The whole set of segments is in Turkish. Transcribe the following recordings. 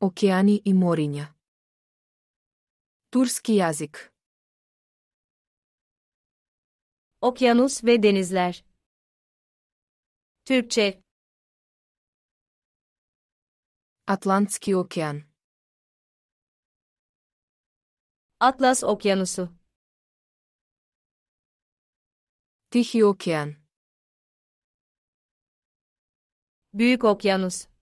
океани и мориња. Turski jezik. Okyanus ve denizler. Türkçe. Atlantski Okyan. Atlas Okyanusu. Tihi Okyan. Büyük Okyanus.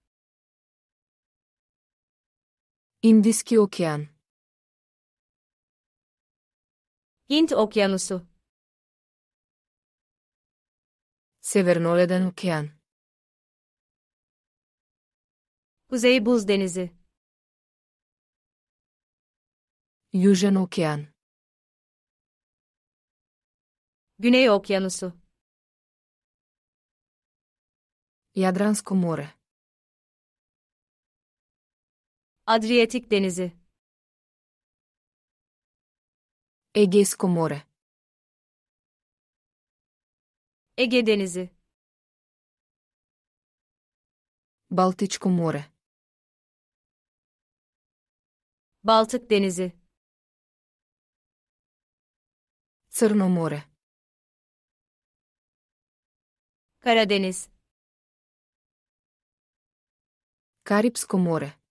İndiski Okyan Hint Okyanusu Severnoleden Okyan Kuzey Buz Denizi Yüzen Okyan Güney Okyanusu Jadransko more Adriyatik Denizi Egejsko more Ege Denizi Baltičko more Baltık Denizi Crno more Karadeniz Karipsko more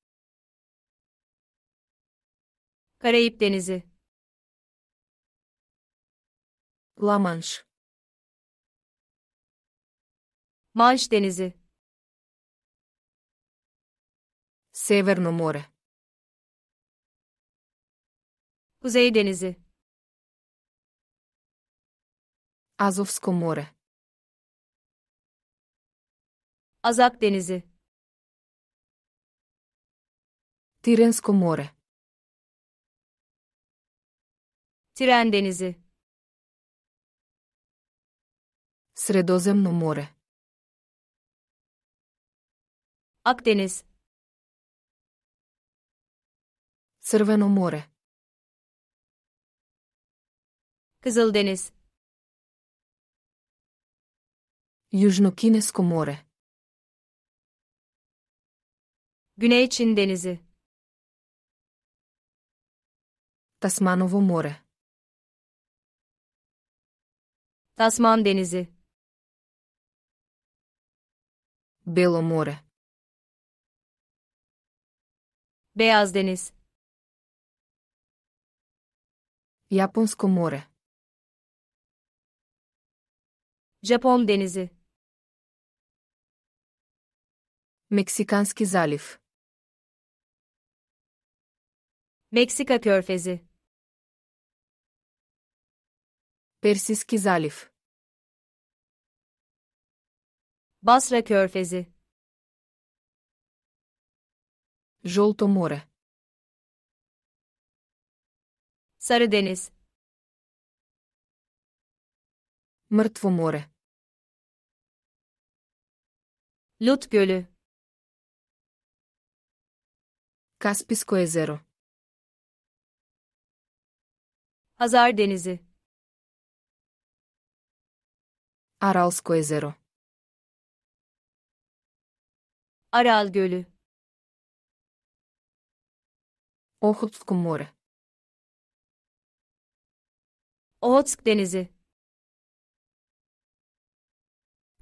Karayip Denizi La Manche Manş Denizi Severno More Kuzey Denizi Azovsko More Azak Denizi Tirensko More Tren denizi. Средоземно море. Akdeniz. Crveno more. Kızıldeniz. Južnokinesko more. Güney Çin Denizi. Tasmanovo more. Tasman Denizi Belo Beyaz Deniz Japonsko more Japon Denizi Meksikanski Zalif, Meksika Körfezi Persijski zaliv Basra Körfezi Jolto море. Sarı Deniz Mırtvo more. Lut Gölü Kaspisko ezero. Hazar Denizi Aralsko ezero. Aral Gölü Ohotsk More Ohotsk Denizi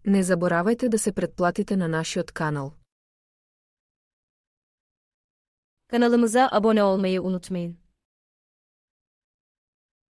Не заборавайте да се предплатите на нашият канал. Kanalımıza abone olmayı unutmayın.